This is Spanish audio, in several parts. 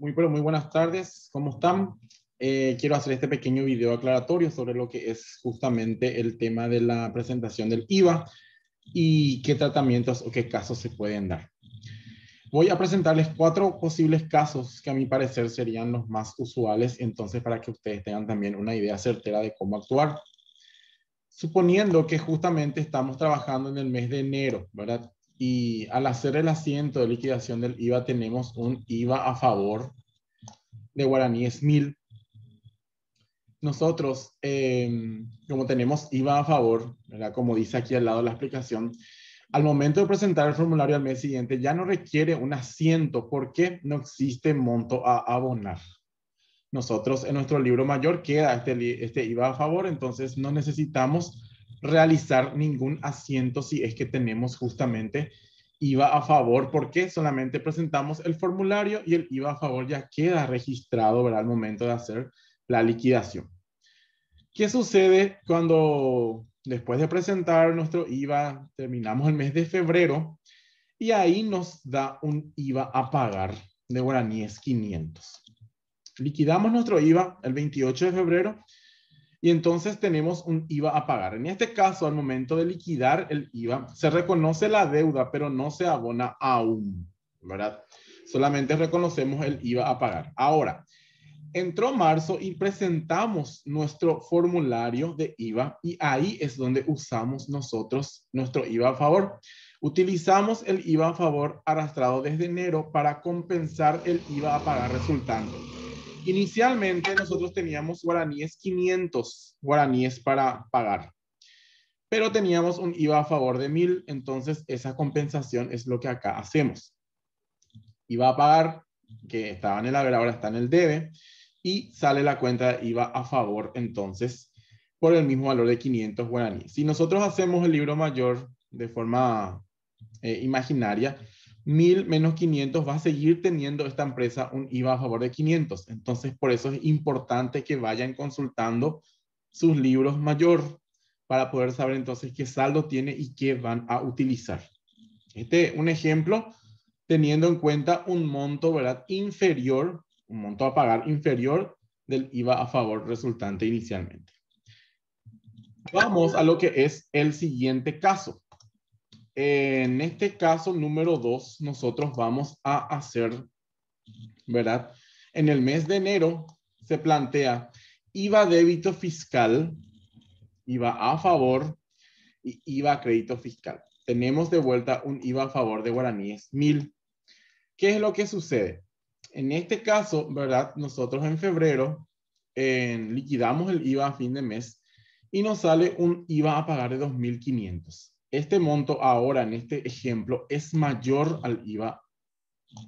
muy pero muy buenas tardes, ¿cómo están? Eh, quiero hacer este pequeño video aclaratorio sobre lo que es justamente el tema de la presentación del IVA y qué tratamientos o qué casos se pueden dar. Voy a presentarles cuatro posibles casos que a mi parecer serían los más usuales, entonces para que ustedes tengan también una idea certera de cómo actuar. Suponiendo que justamente estamos trabajando en el mes de enero, ¿verdad? y al hacer el asiento de liquidación del IVA tenemos un IVA a favor de guaraníes mil. Nosotros, em, como tenemos IVA a favor, como dice aquí al lado de la explicación, al momento de presentar el formulario al mes siguiente ya no requiere un asiento porque no existe monto a abonar. Nosotros en nuestro libro mayor queda este, este IVA a favor, entonces no necesitamos realizar ningún asiento si es que tenemos justamente IVA a favor, porque solamente presentamos el formulario y el IVA a favor ya queda registrado ¿verdad? al momento de hacer la liquidación. ¿Qué sucede cuando después de presentar nuestro IVA terminamos el mes de febrero y ahí nos da un IVA a pagar de guaraníes 500? Liquidamos nuestro IVA el 28 de febrero y entonces tenemos un IVA a pagar. En este caso, al momento de liquidar el IVA, se reconoce la deuda, pero no se abona aún, ¿verdad? Solamente reconocemos el IVA a pagar. Ahora, entró marzo y presentamos nuestro formulario de IVA y ahí es donde usamos nosotros nuestro IVA a favor. Utilizamos el IVA a favor arrastrado desde enero para compensar el IVA a pagar resultante. Inicialmente nosotros teníamos guaraníes 500 guaraníes para pagar, pero teníamos un IVA a favor de 1000, entonces esa compensación es lo que acá hacemos. IVA a pagar, que estaba en el haber, ahora está en el debe, y sale la cuenta de IVA a favor entonces por el mismo valor de 500 guaraníes. Si nosotros hacemos el libro mayor de forma eh, imaginaria, 1000 menos 500 va a seguir teniendo esta empresa un IVA a favor de 500. Entonces, por eso es importante que vayan consultando sus libros mayor para poder saber entonces qué saldo tiene y qué van a utilizar. Este un ejemplo teniendo en cuenta un monto, ¿verdad? Inferior, un monto a pagar inferior del IVA a favor resultante inicialmente. Vamos a lo que es el siguiente caso. En este caso número dos, nosotros vamos a hacer, ¿verdad? En el mes de enero se plantea IVA débito fiscal, IVA a favor y IVA crédito fiscal. Tenemos de vuelta un IVA a favor de guaraníes mil. ¿Qué es lo que sucede? En este caso, ¿verdad? Nosotros en febrero liquidamos el IVA a fin de mes y nos sale un IVA a pagar de 2.500 este monto ahora en este ejemplo es mayor al IVA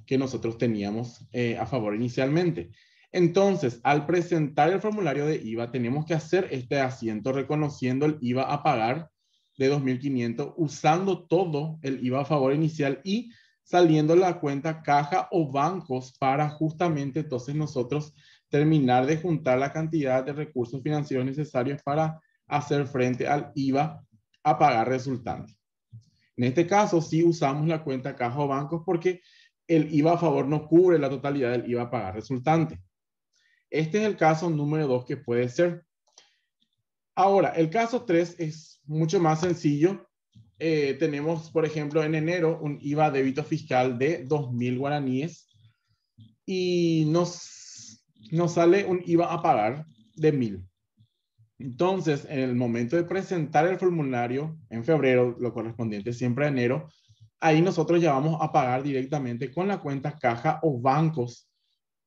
que nosotros teníamos eh, a favor inicialmente. Entonces, al presentar el formulario de IVA, tenemos que hacer este asiento reconociendo el IVA a pagar de 2.500 usando todo el IVA a favor inicial y saliendo la cuenta caja o bancos para justamente entonces nosotros terminar de juntar la cantidad de recursos financieros necesarios para hacer frente al IVA a pagar resultante. En este caso, sí usamos la cuenta caja o bancos porque el IVA a favor no cubre la totalidad del IVA a pagar resultante. Este es el caso número 2 que puede ser. Ahora, el caso 3 es mucho más sencillo. Eh, tenemos, por ejemplo, en enero un IVA débito fiscal de 2.000 guaraníes y nos, nos sale un IVA a pagar de 1.000. Entonces, en el momento de presentar el formulario en febrero, lo correspondiente siempre a enero, ahí nosotros ya vamos a pagar directamente con la cuenta caja o bancos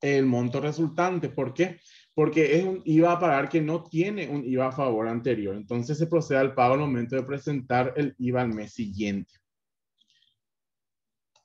el monto resultante. ¿Por qué? Porque es un IVA a pagar que no tiene un IVA a favor anterior. Entonces se procede al pago al momento de presentar el IVA al mes siguiente.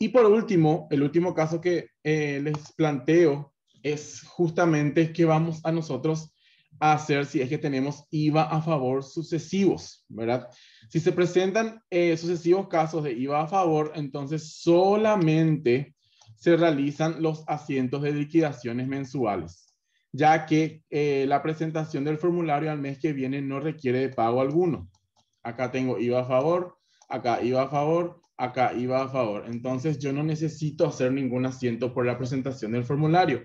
Y por último, el último caso que eh, les planteo es justamente que vamos a nosotros hacer si es que tenemos IVA a favor sucesivos, ¿verdad? Si se presentan eh, sucesivos casos de IVA a favor, entonces solamente se realizan los asientos de liquidaciones mensuales, ya que eh, la presentación del formulario al mes que viene no requiere de pago alguno. Acá tengo IVA a favor, acá IVA a favor, acá IVA a favor. Entonces yo no necesito hacer ningún asiento por la presentación del formulario.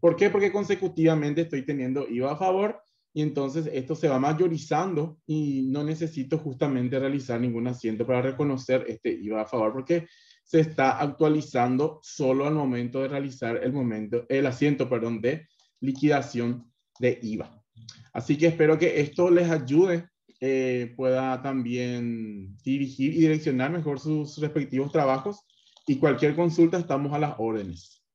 ¿Por qué? Porque consecutivamente estoy teniendo IVA a favor y entonces esto se va mayorizando y no necesito justamente realizar ningún asiento para reconocer este IVA a favor porque se está actualizando solo al momento de realizar el, momento, el asiento perdón, de liquidación de IVA. Así que espero que esto les ayude, eh, pueda también dirigir y direccionar mejor sus respectivos trabajos y cualquier consulta estamos a las órdenes.